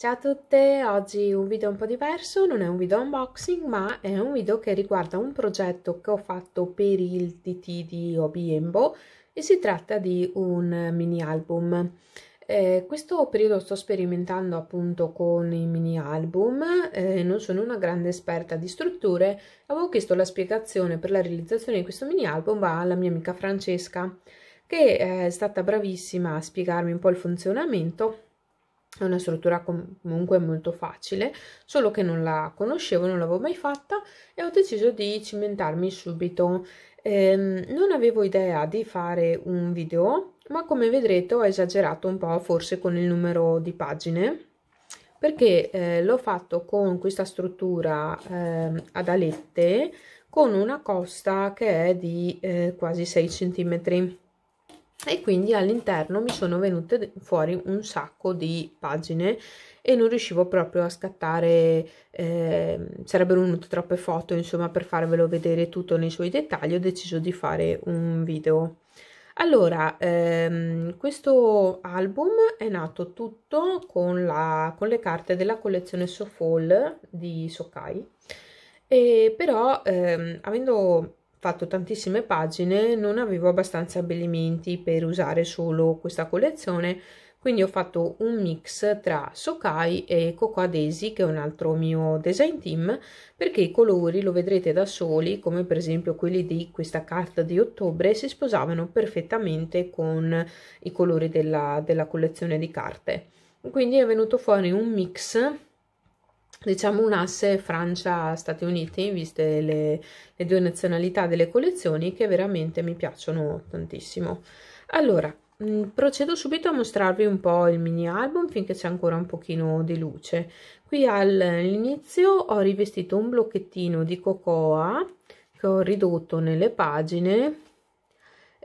Ciao a tutte, oggi un video un po' diverso, non è un video unboxing ma è un video che riguarda un progetto che ho fatto per il DT di Obiembo e si tratta di un mini album. Eh, questo periodo sto sperimentando appunto con i mini album, eh, non sono una grande esperta di strutture, avevo chiesto la spiegazione per la realizzazione di questo mini album alla mia amica Francesca che è stata bravissima a spiegarmi un po' il funzionamento è una struttura comunque molto facile, solo che non la conoscevo, non l'avevo mai fatta e ho deciso di cimentarmi subito. Ehm, non avevo idea di fare un video, ma come vedrete ho esagerato un po' forse con il numero di pagine perché eh, l'ho fatto con questa struttura eh, ad alette con una costa che è di eh, quasi 6 cm e quindi all'interno mi sono venute fuori un sacco di pagine e non riuscivo proprio a scattare, eh, sarebbero venute troppe foto, insomma, per farvelo vedere tutto nei suoi dettagli ho deciso di fare un video. Allora, ehm, questo album è nato tutto con, la, con le carte della collezione Sofall di Sokai, e però ehm, avendo fatto tantissime pagine, non avevo abbastanza abbellimenti per usare solo questa collezione, quindi ho fatto un mix tra Sokai e Cocoa Daisy, che è un altro mio design team, perché i colori, lo vedrete da soli, come per esempio quelli di questa carta di ottobre, si sposavano perfettamente con i colori della, della collezione di carte. Quindi è venuto fuori un mix diciamo un asse Francia-Stati Uniti, viste le, le, due nazionalità delle collezioni che veramente mi piacciono tantissimo. Allora, mm, procedo subito a mostrarvi un po' il mini album finché c'è ancora un pochino di luce. Qui all'inizio ho rivestito un blocchettino di cocoa che ho ridotto nelle pagine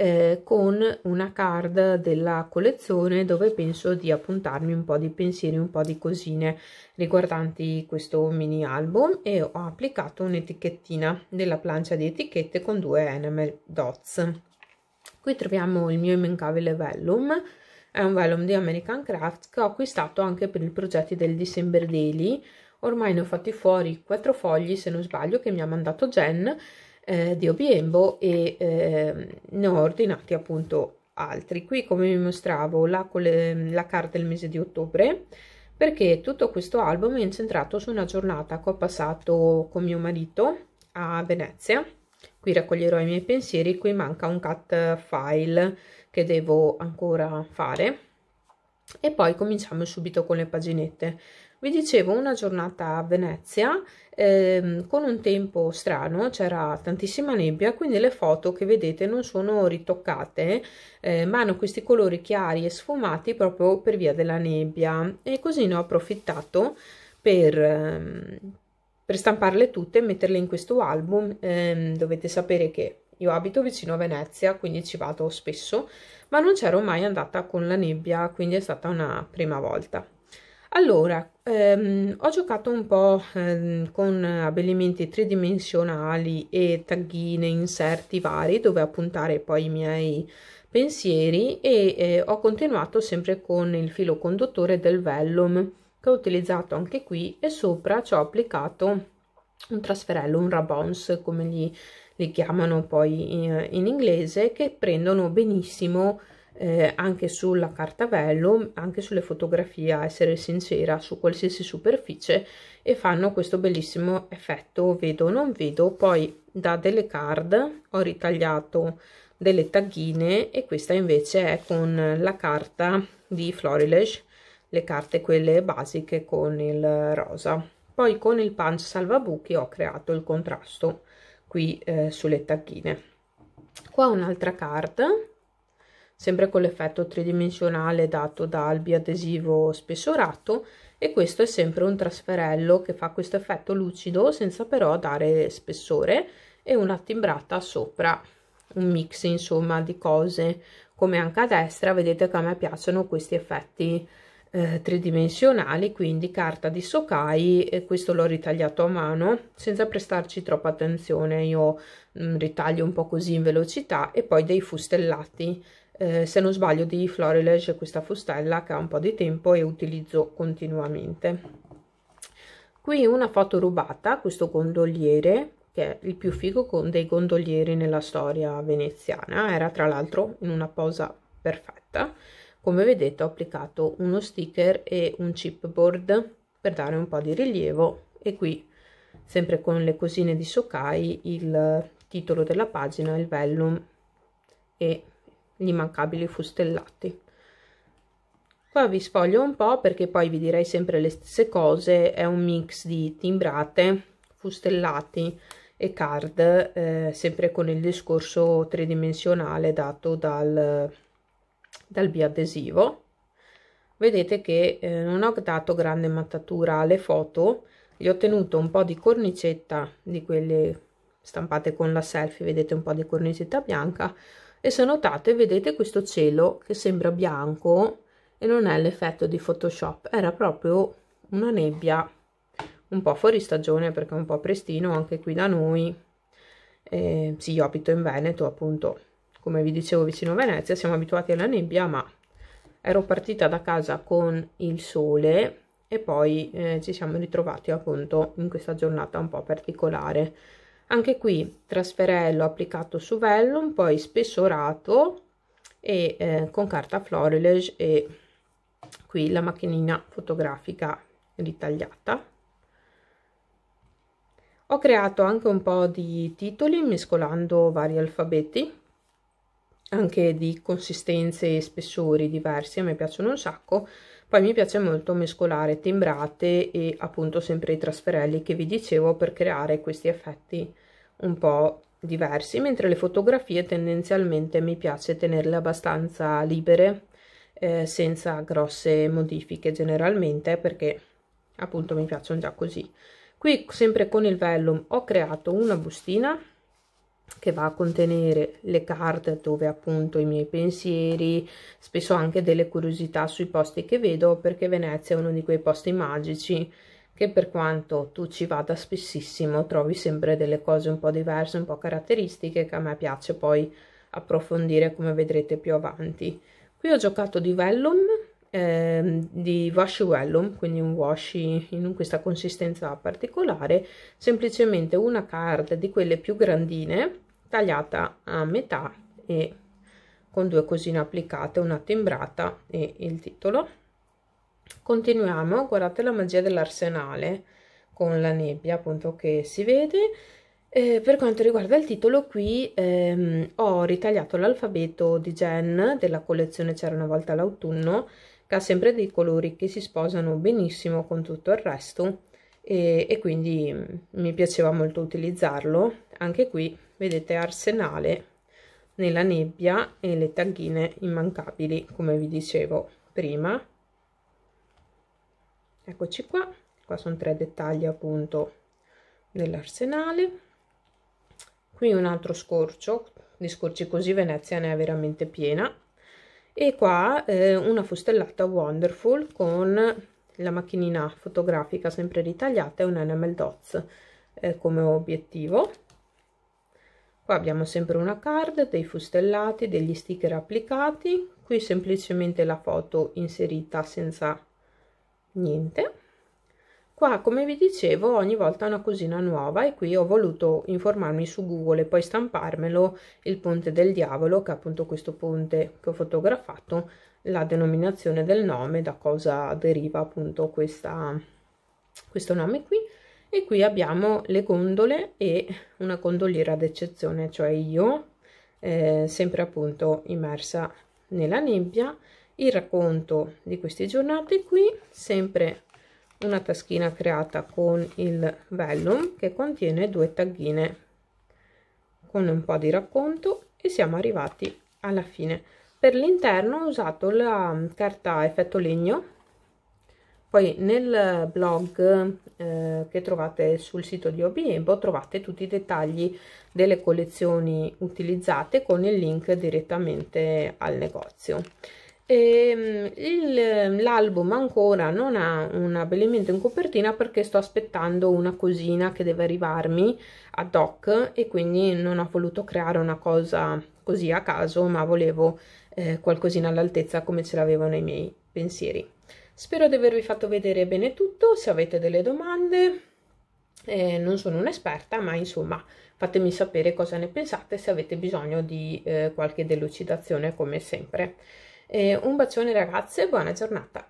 eh, con una card della collezione dove penso di appuntarmi un po' di pensieri, un po' di cosine riguardanti questo mini album e ho applicato un'etichettina della plancia di etichette con due enamel dots. Qui troviamo il mio immancabile vellum, è un vellum di American Crafts che ho acquistato anche per i progetti del December Daily. Ormai ne ho fatti fuori quattro fogli, se non sbaglio, che mi ha mandato Jen eh, di Obiembo e eh, ne ho ordinati appunto altri. Qui come vi mostravo la, la carta del mese di ottobre perché tutto questo album è incentrato su una giornata che ho passato con mio marito a Venezia. Qui raccoglierò i miei pensieri, qui manca un cut file che devo ancora fare. E poi cominciamo subito con le paginette. Vi dicevo una giornata a Venezia ehm, con un tempo strano, c'era tantissima nebbia, quindi le foto che vedete non sono ritoccate, eh, ma hanno questi colori chiari e sfumati proprio per via della nebbia e così ne ho approfittato per, ehm, per stamparle tutte e metterle in questo album. Ehm, dovete sapere che io abito vicino a Venezia, quindi ci vado spesso, ma non c'ero mai andata con la nebbia, quindi è stata una prima volta. Allora, ehm, ho giocato un po' ehm, con abbellimenti tridimensionali e taghine, inserti vari dove appuntare poi i miei pensieri e eh, ho continuato sempre con il filo conduttore del vellum che ho utilizzato anche qui e sopra ci ho applicato un trasferello, un rabons come li, li chiamano poi in, eh, in inglese che prendono benissimo eh, anche sulla carta vellum, anche sulle fotografie, a essere sincera, su qualsiasi superficie e fanno questo bellissimo effetto vedo non vedo, poi da delle card ho ritagliato delle tagghine e questa invece è con la carta di Florilege, le carte quelle basiche con il rosa. Poi con il punch salvabuchi ho creato il contrasto qui eh, sulle tagghine. Qua un'altra carta sempre con l'effetto tridimensionale dato dal biadesivo spessorato e questo è sempre un trasferello che fa questo effetto lucido senza però dare spessore e una timbrata sopra, un mix insomma di cose. Come anche a destra vedete che a me piacciono questi effetti eh, tridimensionali, quindi carta di Sokai, e questo l'ho ritagliato a mano senza prestarci troppa attenzione, io mh, mm, ritaglio un po' così in velocità e poi dei fustellati eh, se non sbaglio di Florilege questa fustella che ha un po' di tempo e utilizzo continuamente qui una foto rubata questo gondoliere che è il più figo con dei gondolieri nella storia veneziana era tra l'altro in una posa perfetta come vedete ho applicato uno sticker e un chipboard per dare un po' di rilievo e qui sempre con le cosine di Sokai il titolo della pagina, il vellum e gli immancabili fustellati. Qua vi sfoglio un po' perché poi vi direi sempre le stesse cose, è un mix di timbrate, fustellati e card, eh, sempre con il discorso tridimensionale dato dal, dal biadesivo. Vedete che eh, non ho dato grande mattatura alle foto, gli ho tenuto un po' di cornicetta di quelle stampate con la selfie, vedete un po' di cornicetta bianca, e se notate vedete questo cielo che sembra bianco e non è l'effetto di Photoshop, era proprio una nebbia un po' fuori stagione perché è un po' prestino anche qui da noi. Eh, sì, io abito in Veneto, appunto, come vi dicevo vicino a Venezia, siamo abituati alla nebbia, ma ero partita da casa con il sole e poi eh, ci siamo ritrovati appunto in questa giornata un po' particolare. Anche qui trasferello applicato su vellum, poi spessorato e eh, con carta florilege e qui la macchinina fotografica ritagliata. Ho creato anche un po' di titoli mescolando vari alfabeti, anche di consistenze e spessori diversi, a me piacciono un sacco. Poi mi piace molto mescolare timbrate e appunto sempre i trasferelli che vi dicevo per creare questi effetti un po' diversi, mentre le fotografie tendenzialmente mi piace tenerle abbastanza libere, eh, senza grosse modifiche generalmente, perché appunto mi piacciono già così. Qui sempre con il vellum ho creato una bustina che va a contenere le carte dove appunto i miei pensieri, spesso anche delle curiosità sui posti che vedo perché Venezia è uno di quei posti magici che per quanto tu ci vada spessissimo trovi sempre delle cose un po' diverse, un po' caratteristiche che a me piace poi approfondire come vedrete più avanti. Qui ho giocato di vellum, eh, di washi vellum, quindi un washi in questa consistenza particolare, semplicemente una card di quelle più grandine tagliata a metà e con due cosine applicate, una timbrata e il titolo Continuiamo, guardate la magia dell'arsenale con la nebbia appunto che si vede. Eh, per quanto riguarda il titolo qui ehm, ho ritagliato l'alfabeto di Gen della collezione C'era una volta l'autunno che ha sempre dei colori che si sposano benissimo con tutto il resto e, e quindi mm, mi piaceva molto utilizzarlo. Anche qui vedete arsenale nella nebbia e le tagghine immancabili come vi dicevo prima eccoci qua qua sono tre dettagli appunto dell'arsenale qui un altro scorcio di scorci così Venezia ne è veramente piena e qua eh, una fustellata wonderful con la macchinina fotografica sempre ritagliata e un enamel dots eh, come obiettivo qua abbiamo sempre una card dei fustellati degli sticker applicati qui semplicemente la foto inserita senza niente qua come vi dicevo ogni volta una cosina nuova e qui ho voluto informarmi su google e poi stamparmelo il ponte del diavolo che è appunto questo ponte che ho fotografato la denominazione del nome da cosa deriva appunto questa, questo nome qui e qui abbiamo le gondole e una gondoliera d'eccezione cioè io eh, sempre appunto immersa nella nebbia il racconto di queste giornate qui sempre una taschina creata con il vellum che contiene due tagghine con un po di racconto e siamo arrivati alla fine per l'interno ho usato la carta effetto legno poi nel blog eh, che trovate sul sito di Obiebo trovate tutti i dettagli delle collezioni utilizzate con il link direttamente al negozio. Ehm, l'album ancora non ha un abbellimento in copertina perché sto aspettando una cosina che deve arrivarmi ad hoc e quindi non ho voluto creare una cosa così a caso ma volevo eh, qualcosina all'altezza come ce l'avevano i miei pensieri spero di avervi fatto vedere bene tutto se avete delle domande eh, non sono un'esperta ma insomma fatemi sapere cosa ne pensate se avete bisogno di eh, qualche delucidazione come sempre e un bacione ragazze e buona giornata!